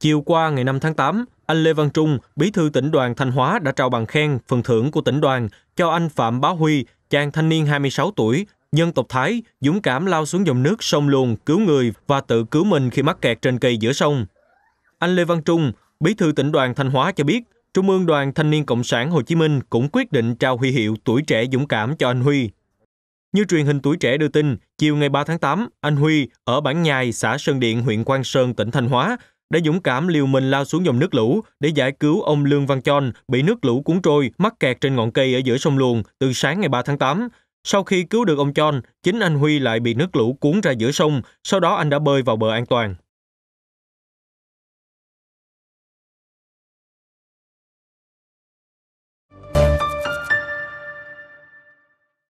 Chiều qua ngày 5 tháng 8, anh Lê Văn Trung, bí thư tỉnh đoàn Thanh Hóa đã trao bằng khen, phần thưởng của tỉnh đoàn cho anh Phạm Bá Huy, chàng thanh niên 26 tuổi, nhân tộc Thái, dũng cảm lao xuống dòng nước sông luồn, cứu người và tự cứu mình khi mắc kẹt trên cây giữa sông. Anh Lê Văn Trung, bí thư tỉnh đoàn Thanh Hóa cho biết, Trung ương Đoàn Thanh niên Cộng sản Hồ Chí Minh cũng quyết định trao huy hiệu tuổi trẻ dũng cảm cho anh Huy. Như truyền hình tuổi trẻ đưa tin, chiều ngày 3 tháng 8, anh Huy ở bản Nhài, xã Sơn Điện, huyện Quang Sơn, tỉnh Thanh Hóa đã dũng cảm liều mình lao xuống dòng nước lũ để giải cứu ông Lương Văn Chon bị nước lũ cuốn trôi, mắc kẹt trên ngọn cây ở giữa sông Luồng từ sáng ngày 3 tháng 8. Sau khi cứu được ông Chon, chính anh Huy lại bị nước lũ cuốn ra giữa sông, sau đó anh đã bơi vào bờ an toàn.